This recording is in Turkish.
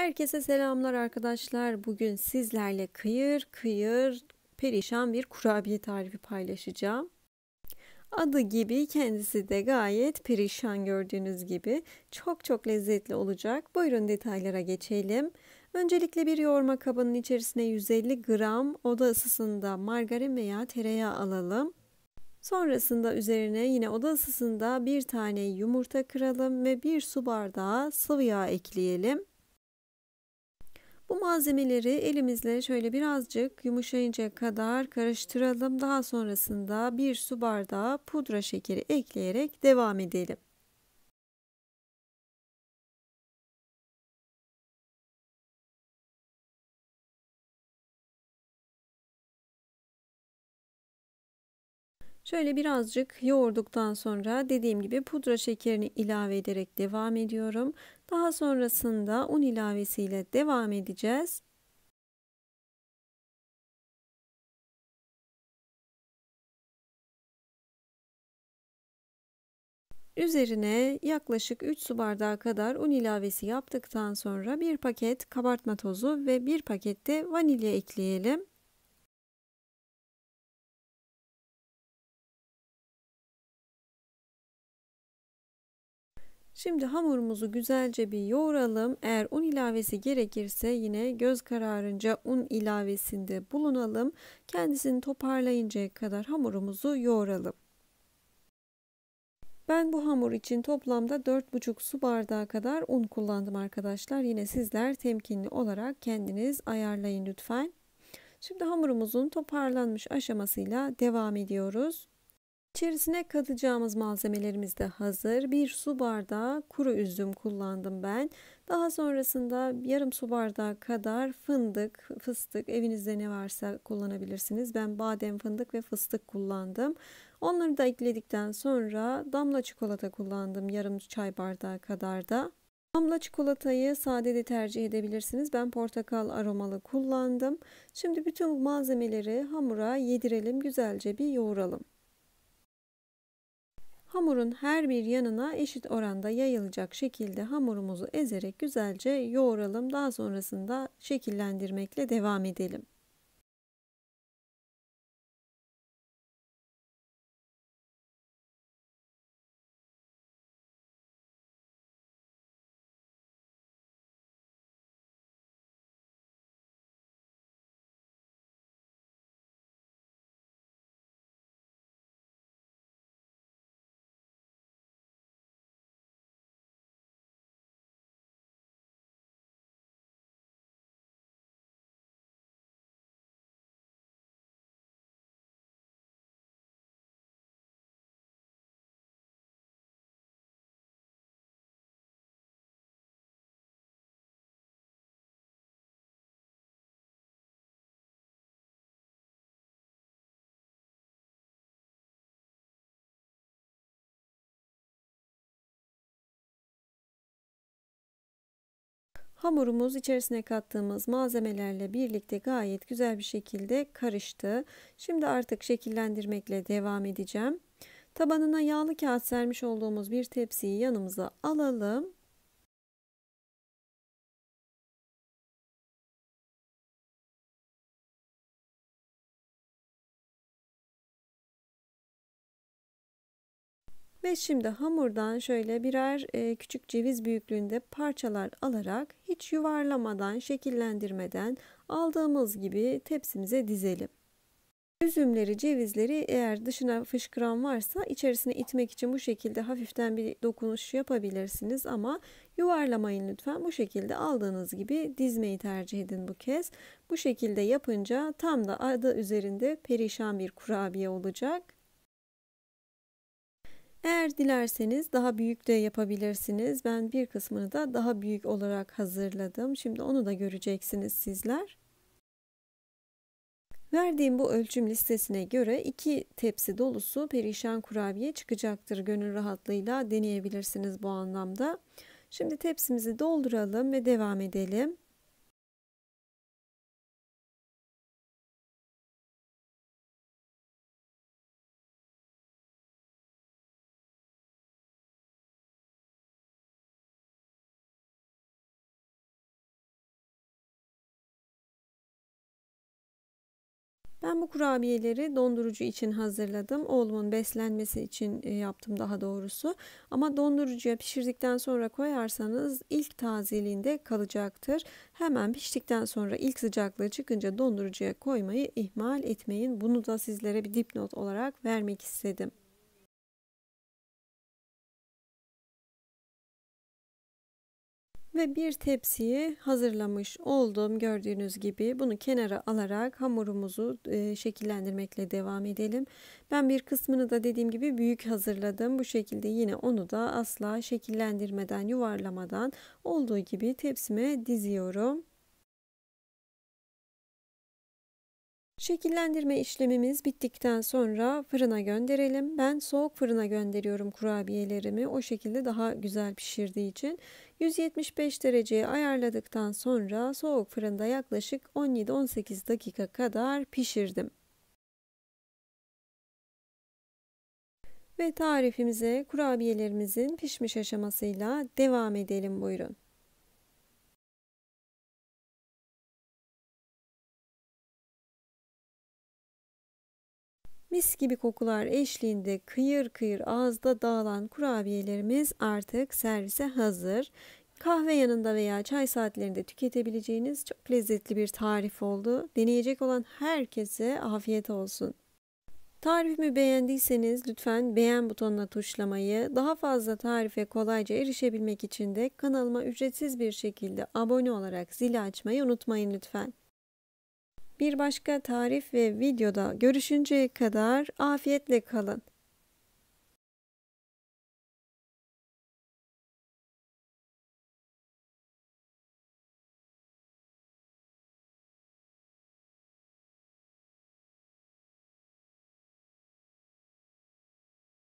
Herkese selamlar arkadaşlar. Bugün sizlerle kıyır kıyır perişan bir kurabiye tarifi paylaşacağım. Adı gibi kendisi de gayet perişan gördüğünüz gibi. Çok çok lezzetli olacak. Buyurun detaylara geçelim. Öncelikle bir yoğurma kabının içerisine 150 gram oda ısısında margarin veya tereyağı alalım. Sonrasında üzerine yine oda ısısında bir tane yumurta kıralım ve bir su bardağı sıvı yağ ekleyelim. Bu malzemeleri elimizle şöyle birazcık yumuşayıncaya kadar karıştıralım. Daha sonrasında bir su bardağı pudra şekeri ekleyerek devam edelim. Şöyle birazcık yoğurduktan sonra dediğim gibi pudra şekerini ilave ederek devam ediyorum. Daha sonrasında un ilavesiyle devam edeceğiz. Üzerine yaklaşık 3 su bardağı kadar un ilavesi yaptıktan sonra bir paket kabartma tozu ve bir pakette vanilya ekleyelim. Şimdi hamurumuzu güzelce bir yoğuralım. Eğer un ilavesi gerekirse yine göz kararınca un ilavesinde bulunalım. Kendisini toparlayıncaya kadar hamurumuzu yoğuralım. Ben bu hamur için toplamda 4,5 su bardağı kadar un kullandım arkadaşlar. Yine sizler temkinli olarak kendiniz ayarlayın lütfen. Şimdi hamurumuzun toparlanmış aşamasıyla devam ediyoruz. İçerisine katacağımız malzemelerimiz de hazır. Bir su bardağı kuru üzüm kullandım ben. Daha sonrasında yarım su bardağı kadar fındık, fıstık evinizde ne varsa kullanabilirsiniz. Ben badem, fındık ve fıstık kullandım. Onları da ekledikten sonra damla çikolata kullandım yarım çay bardağı kadar da. Damla çikolatayı sade de tercih edebilirsiniz. Ben portakal aromalı kullandım. Şimdi bütün malzemeleri hamura yedirelim, güzelce bir yoğuralım. Hamurun her bir yanına eşit oranda yayılacak şekilde hamurumuzu ezerek güzelce yoğuralım. Daha sonrasında şekillendirmekle devam edelim. Hamurumuz içerisine kattığımız malzemelerle birlikte gayet güzel bir şekilde karıştı. Şimdi artık şekillendirmekle devam edeceğim. Tabanına yağlı kağıt sermiş olduğumuz bir tepsiyi yanımıza alalım Ve şimdi hamurdan şöyle birer e, küçük ceviz büyüklüğünde parçalar alarak hiç yuvarlamadan, şekillendirmeden aldığımız gibi tepsimize dizelim. Üzümleri, cevizleri eğer dışına fışkıran varsa içerisine itmek için bu şekilde hafiften bir dokunuş yapabilirsiniz ama yuvarlamayın lütfen. Bu şekilde aldığınız gibi dizmeyi tercih edin bu kez. Bu şekilde yapınca tam da adı üzerinde perişan bir kurabiye olacak. Eğer dilerseniz daha büyük de yapabilirsiniz. Ben bir kısmını da daha büyük olarak hazırladım. Şimdi onu da göreceksiniz sizler. Verdiğim bu ölçüm listesine göre iki tepsi dolusu perişan kurabiye çıkacaktır. Gönül rahatlığıyla deneyebilirsiniz bu anlamda. Şimdi tepsimizi dolduralım ve devam edelim. Ben bu kurabiyeleri dondurucu için hazırladım. Oğlumun beslenmesi için e, yaptım daha doğrusu. Ama dondurucuya pişirdikten sonra koyarsanız ilk tazeliğinde kalacaktır. Hemen piştikten sonra ilk sıcaklığı çıkınca dondurucuya koymayı ihmal etmeyin. Bunu da sizlere bir dipnot olarak vermek istedim. Ve bir tepsiyi hazırlamış oldum gördüğünüz gibi bunu kenara alarak hamurumuzu e, şekillendirmekle devam edelim. Ben bir kısmını da dediğim gibi büyük hazırladım. Bu şekilde yine onu da asla şekillendirmeden yuvarlamadan olduğu gibi tepsime diziyorum. Şekillendirme işlemimiz bittikten sonra fırına gönderelim. Ben soğuk fırına gönderiyorum kurabiyelerimi. O şekilde daha güzel pişirdiği için 175 dereceye ayarladıktan sonra soğuk fırında yaklaşık 17-18 dakika kadar pişirdim. Ve tarifimize kurabiyelerimizin pişmiş aşamasıyla devam edelim buyurun. Mis gibi kokular eşliğinde kıyır kıyır ağızda dağılan kurabiyelerimiz artık servise hazır. Kahve yanında veya çay saatlerinde tüketebileceğiniz çok lezzetli bir tarif oldu. Deneyecek olan herkese afiyet olsun. Tarifimi beğendiyseniz lütfen beğen butonuna tuşlamayı, daha fazla tarife kolayca erişebilmek için de kanalıma ücretsiz bir şekilde abone olarak zili açmayı unutmayın lütfen. Bir başka tarif ve videoda görüşünceye kadar afiyetle kalın.